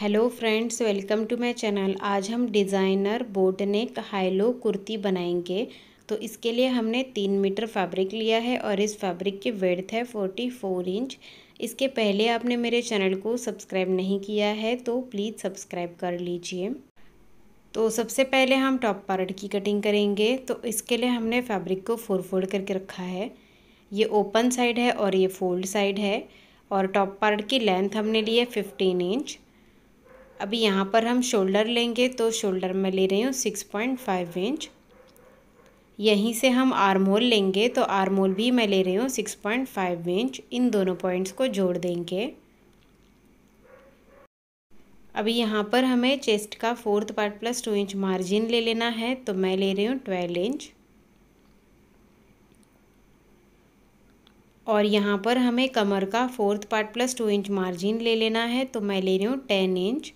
hello friends welcome to my channel आज हम designer boat neck high-low kurti बनाएंगे तो इसके लिए हमने तीन मीटर फैब्रिक लिया है और इस फैब्रिक की वेड़थ है फोर्टी फोर इंच इसके पहले आपने मेरे चैनल को सब्सक्राइब नहीं किया है तो प्लीज़ सब्सक्राइब कर लीजिए तो सबसे पहले हम टॉप पार्ट की कटिंग करेंगे तो इसके लिए हमने फैब्रिक को फोर फोल्ड करके रखा है ये ओपन साइड है और ये फोल्ड साइड है और टॉप पार्ट की लेंथ हमने ली है फिफ्टीन इंच अभी यहाँ पर हम शोल्डर लेंगे तो शोल्डर में ले रही हूँ सिक्स पॉइंट फाइव इंच यहीं से हम आरमोल लेंगे तो आर्मोल भी मैं ले रही हूँ सिक्स पॉइंट फाइव इंच इन दोनों पॉइंट्स को जोड़ देंगे अभी यहाँ पर हमें चेस्ट का fourth part plus two inch margin ले लेना है तो मैं ले रही हूँ ट्वेल्व इंच और यहाँ पर हमें कमर का fourth part plus two inch margin ले लेना है तो मैं ले रही हूँ टेन इंच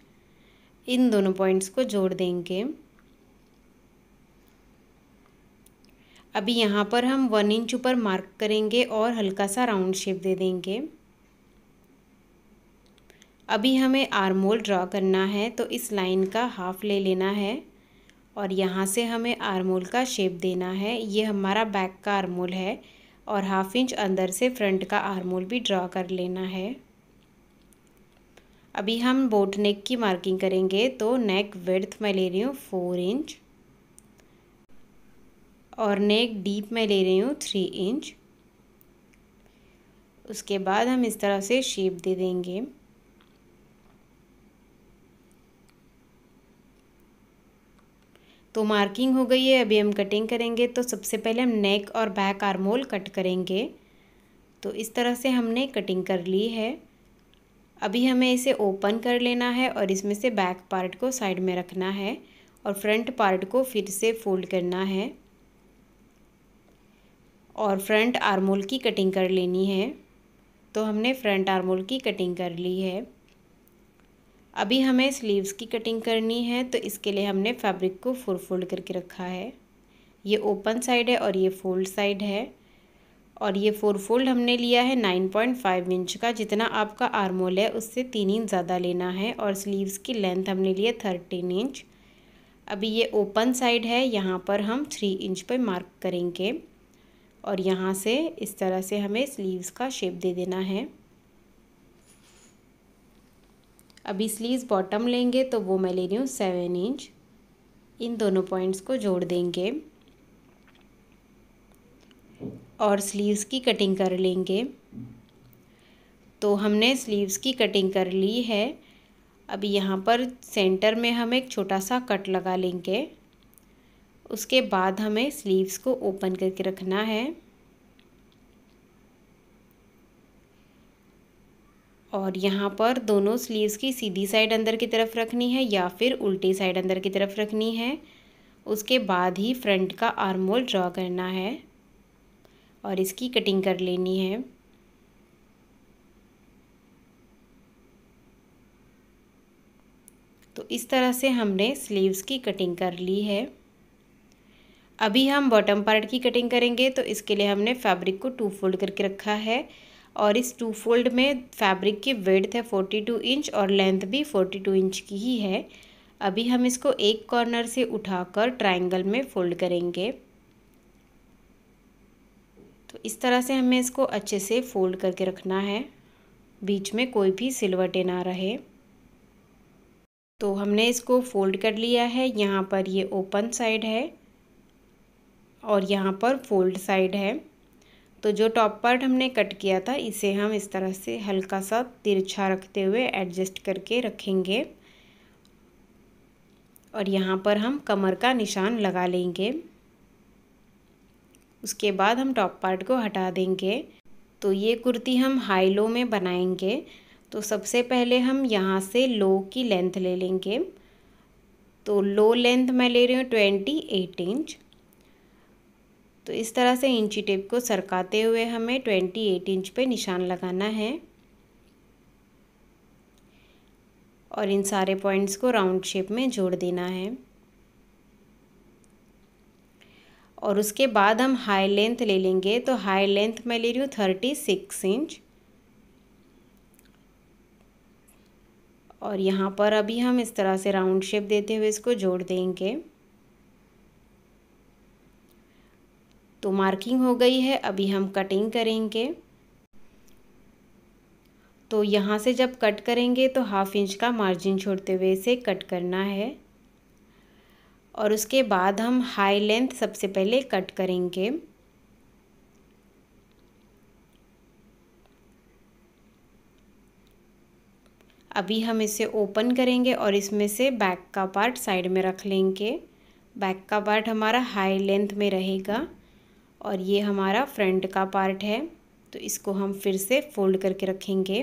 इन दोनों पॉइंट्स को जोड़ देंगे अभी यहाँ पर हम वन इंच ऊपर मार्क करेंगे और हल्का सा राउंड शेप दे देंगे अभी हमें आरमोल ड्रॉ करना है तो इस लाइन का हाफ ले लेना है और यहाँ से हमें आरमोल का शेप देना है ये हमारा बैक का आरमोल है और हाफ इंच अंदर से फ्रंट का आरमोल भी ड्रॉ कर लेना है अभी हम बोट नेक की मार्किंग करेंगे तो नेक विड्थ मैं ले रही हूँ फोर इंच और नेक डीप मैं ले रही हूँ थ्री इंच उसके बाद हम इस तरह से शेप दे देंगे तो मार्किंग हो गई है अभी हम कटिंग करेंगे तो सबसे पहले हम नेक और बैक आर्मोल कट करेंगे तो इस तरह से हमने कटिंग कर ली है अभी हमें इसे ओपन कर लेना है और इसमें से बैक पार्ट को साइड में रखना है और फ्रंट पार्ट को फिर से फोल्ड करना है और फ्रंट आर्मोल की कटिंग कर लेनी है तो हमने फ्रंट आर्मोल की कटिंग कर ली है अभी हमें स्लीव्स की कटिंग करनी है तो इसके लिए हमने फैब्रिक को फुल फोल्ड करके रखा है ये ओपन साइड है और ये फोल्ड साइड है और ये फोर फोल्ड हमने लिया है नाइन पॉइंट फाइव इंच का जितना आपका आर्मोल है उससे तीन इंच ज़्यादा लेना है और स्लीव्स की लेंथ हमने लिए थर्टीन इंच अभी ये ओपन साइड है यहाँ पर हम थ्री इंच पर मार्क करेंगे और यहाँ से इस तरह से हमें स्लीव्स का शेप दे देना है अभी स्लीव्स बॉटम लेंगे तो वो मैं ले रही हूँ सेवन इंच इन दोनों पॉइंट्स को जोड़ देंगे और स्लीव्स की कटिंग कर लेंगे तो हमने स्लीव्स की कटिंग कर ली है अब यहाँ पर सेंटर में हम एक छोटा सा कट लगा लेंगे उसके बाद हमें स्लीव्स को ओपन करके रखना है और यहाँ पर दोनों स्लीव्स की सीधी साइड अंदर की तरफ रखनी है या फिर उल्टी साइड अंदर की तरफ रखनी है उसके बाद ही फ्रंट का आर्मोल ड्रॉ करना है और इसकी कटिंग कर लेनी है तो इस तरह से हमने स्लीव्स की कटिंग कर ली है अभी हम बॉटम पार्ट की कटिंग करेंगे तो इसके लिए हमने फैब्रिक को टू फोल्ड करके रखा है और इस टू फोल्ड में फैब्रिक की वेड्थ है फोर्टी टू इंच और लेंथ भी फोर्टी टू इंच की ही है अभी हम इसको एक कॉर्नर से उठाकर ट्रायंगल में फोल्ड करेंगे तो इस तरह से हमें इसको अच्छे से फोल्ड करके रखना है बीच में कोई भी सिलवटे ना रहे तो हमने इसको फोल्ड कर लिया है यहाँ पर ये ओपन साइड है और यहाँ पर फोल्ड साइड है तो जो टॉप पार्ट हमने कट किया था इसे हम इस तरह से हल्का सा तिरछा रखते हुए एडजस्ट करके रखेंगे और यहाँ पर हम कमर का निशान लगा लेंगे उसके बाद हम टॉप पार्ट को हटा देंगे तो ये कुर्ती हम हाई लो में बनाएंगे तो सबसे पहले हम यहाँ से लो की लेंथ ले लेंगे तो लो लेंथ मैं ले रही हूँ ट्वेंटी एट इंच तो इस तरह से इंची टेप को सरकाते हुए हमें ट्वेंटी एट इंच पे निशान लगाना है और इन सारे पॉइंट्स को राउंड शेप में जोड़ देना है और उसके बाद हम हाई लेंथ ले लेंगे तो हाई लेंथ मैं ले रही हूँ थर्टी सिक्स इंच और यहाँ पर अभी हम इस तरह से राउंड शेप देते हुए इसको जोड़ देंगे तो मार्किंग हो गई है अभी हम कटिंग करेंगे तो यहाँ से जब कट करेंगे तो हाफ इंच का मार्जिन छोड़ते हुए इसे कट करना है और उसके बाद हम हाई लेंथ सबसे पहले कट करेंगे अभी हम इसे ओपन करेंगे और इसमें से बैक का पार्ट साइड में रख लेंगे बैक का पार्ट हमारा हाई लेंथ में रहेगा और ये हमारा फ्रंट का पार्ट है तो इसको हम फिर से फोल्ड करके रखेंगे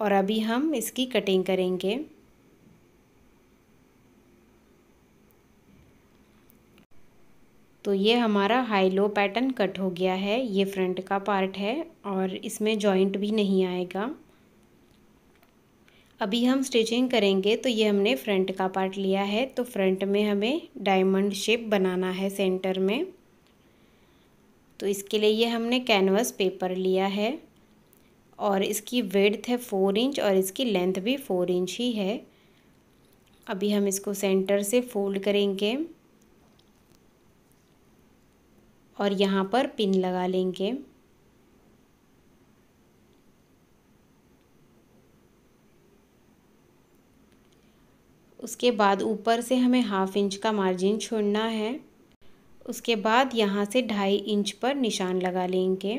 और अभी हम इसकी कटिंग करेंगे तो ये हमारा हाई लो पैटर्न कट हो गया है ये फ्रंट का पार्ट है और इसमें जॉइंट भी नहीं आएगा अभी हम स्टिचिंग करेंगे तो ये हमने फ्रंट का पार्ट लिया है तो फ्रंट में हमें डायमंड शेप बनाना है सेंटर में तो इसके लिए ये हमने कैनवस पेपर लिया है और इसकी वेड्थ है फोर इंच और इसकी लेंथ भी फोर इंच ही है अभी हम इसको सेंटर से फोल्ड करेंगे और यहाँ पर पिन लगा लेंगे उसके बाद ऊपर से हमें हाफ इंच का मार्जिन छोड़ना है उसके बाद यहाँ से ढाई इंच पर निशान लगा लेंगे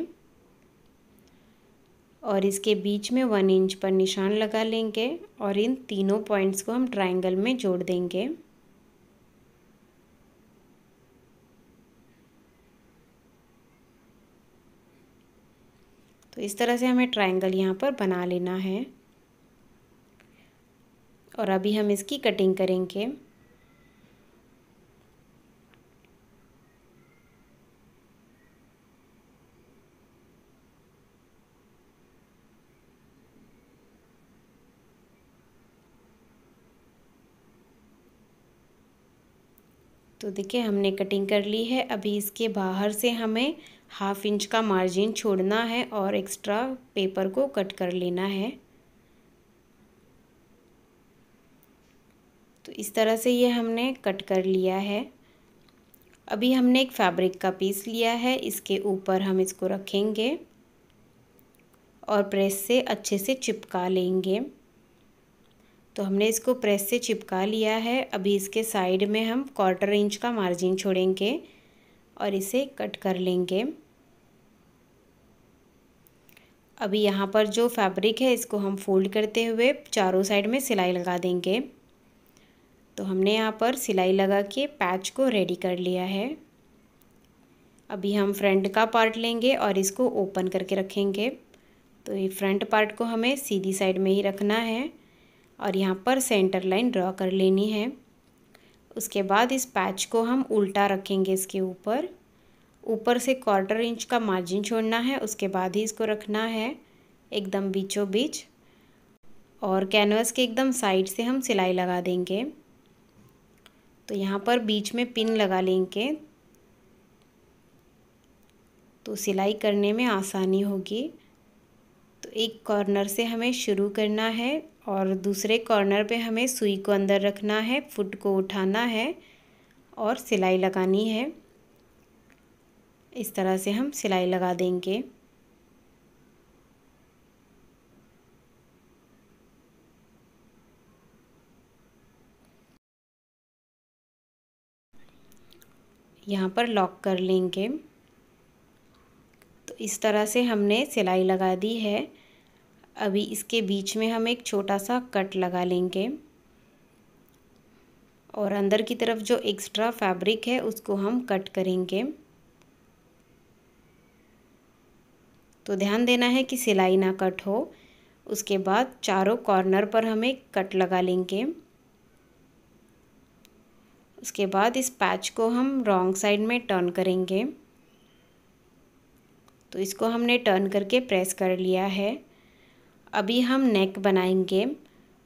और इसके बीच में वन इंच पर निशान लगा लेंगे और इन तीनों पॉइंट्स को हम ट्रायंगल में जोड़ देंगे तो इस तरह से हमें ट्रायंगल यहाँ पर बना लेना है और अभी हम इसकी कटिंग करेंगे तो देखिए हमने कटिंग कर ली है अभी इसके बाहर से हमें हाफ इंच का मार्जिन छोड़ना है और एक्स्ट्रा पेपर को कट कर लेना है तो इस तरह से ये हमने कट कर लिया है अभी हमने एक फैब्रिक का पीस लिया है इसके ऊपर हम इसको रखेंगे और प्रेस से अच्छे से चिपका लेंगे तो हमने इसको प्रेस से चिपका लिया है अभी इसके साइड में हम क्वार्टर इंच का मार्जिन छोड़ेंगे और इसे कट कर लेंगे अभी यहाँ पर जो फैब्रिक है इसको हम फोल्ड करते हुए चारों साइड में सिलाई लगा देंगे तो हमने यहाँ पर सिलाई लगा के पैच को रेडी कर लिया है अभी हम फ्रंट का पार्ट लेंगे और इसको ओपन करके रखेंगे तो ये फ्रंट पार्ट को हमें सीधी साइड में ही रखना है और यहाँ पर सेंटर लाइन ड्रॉ कर लेनी है उसके बाद इस पैच को हम उल्टा रखेंगे इसके ऊपर ऊपर से क्वार्टर इंच का मार्जिन छोड़ना है उसके बाद ही इसको रखना है एकदम बीचों बीच और कैनवास के एकदम साइड से हम सिलाई लगा देंगे तो यहाँ पर बीच में पिन लगा लेंगे तो सिलाई करने में आसानी होगी तो एक कॉर्नर से हमें शुरू करना है और दूसरे कॉर्नर पे हमें सुई को अंदर रखना है फुट को उठाना है और सिलाई लगानी है इस तरह से हम सिलाई लगा देंगे यहाँ पर लॉक कर लेंगे तो इस तरह से हमने सिलाई लगा दी है अभी इसके बीच में हम एक छोटा सा कट लगा लेंगे और अंदर की तरफ जो एक्स्ट्रा फैब्रिक है उसको हम कट करेंगे तो ध्यान देना है कि सिलाई ना कट हो उसके बाद चारों कॉर्नर पर हम एक कट लगा लेंगे उसके बाद इस पैच को हम रॉन्ग साइड में टर्न करेंगे तो इसको हमने टर्न करके प्रेस कर लिया है अभी हम नेक बनाएंगे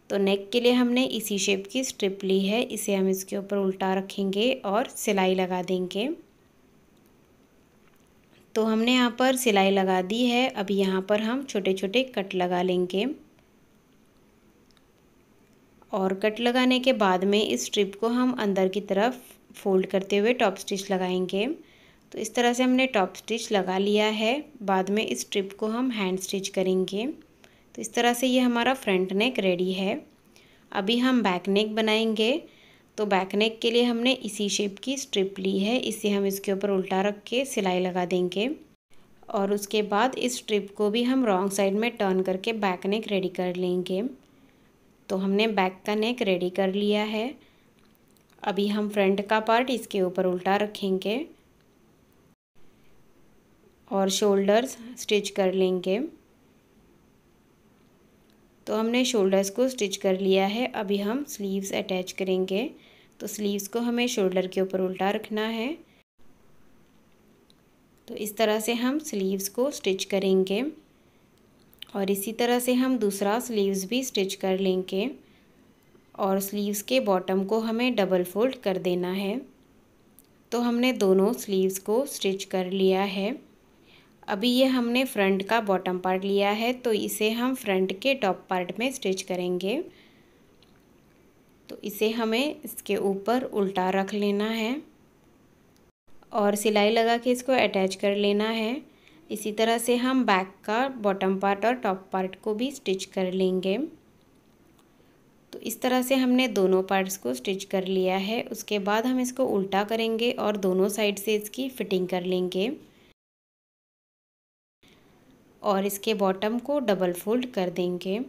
तो नेक के लिए हमने इसी शेप की स्ट्रिप ली है इसे हम इसके ऊपर उल्टा रखेंगे और सिलाई लगा देंगे तो हमने यहाँ पर सिलाई लगा दी है अभी यहाँ पर हम छोटे छोटे कट लगा लेंगे और कट लगाने के बाद में इस स्ट्रिप को हम अंदर की तरफ फोल्ड करते हुए टॉप स्टिच लगाएंगे तो इस तरह से हमने टॉप स्टिच लगा लिया है बाद में इस स्ट्रिप को हम हैंड स्टिच करेंगे तो इस तरह से ये हमारा फ्रंट नेक रेडी है अभी हम बैक नेक बनाएंगे तो बैक नेक के लिए हमने इसी शेप की स्ट्रिप ली है इसे हम इसके ऊपर उल्टा रख के सिलाई लगा देंगे और उसके बाद इस स्ट्रिप को भी हम रॉन्ग साइड में टर्न करके बैक नेक रेडी कर लेंगे तो हमने बैक का नेक रेडी कर लिया है अभी हम फ्रंट का पार्ट इसके ऊपर उल्टा रखेंगे और शोल्डर्स स्टिच कर लेंगे तो हमने शोल्डर्स को स्टिच कर लिया है अभी हम स्लीव्स अटैच करेंगे तो स्लीव्स को हमें शोल्डर के ऊपर उल्टा रखना है तो इस तरह से हम स्लीव्स को स्टिच करेंगे और इसी तरह से हम दूसरा स्लीव्स भी स्टिच कर लेंगे और स्लीव्स के बॉटम को हमें डबल फोल्ड कर देना है तो हमने दोनों स्लीव्स को स्टिच कर लिया है अभी ये हमने फ्रंट का बॉटम पार्ट लिया है तो इसे हम फ्रंट के टॉप पार्ट में स्टिच करेंगे तो इसे हमें इसके ऊपर उल्टा रख लेना है और सिलाई लगा के इसको अटैच कर लेना है इसी तरह से हम बैक का बॉटम पार्ट और टॉप पार्ट को भी स्टिच कर लेंगे तो इस तरह से हमने दोनों पार्ट्स को स्टिच कर लिया है उसके बाद हम इसको उल्टा करेंगे और दोनों साइड से इसकी फिटिंग कर लेंगे और इसके बॉटम को डबल फोल्ड कर देंगे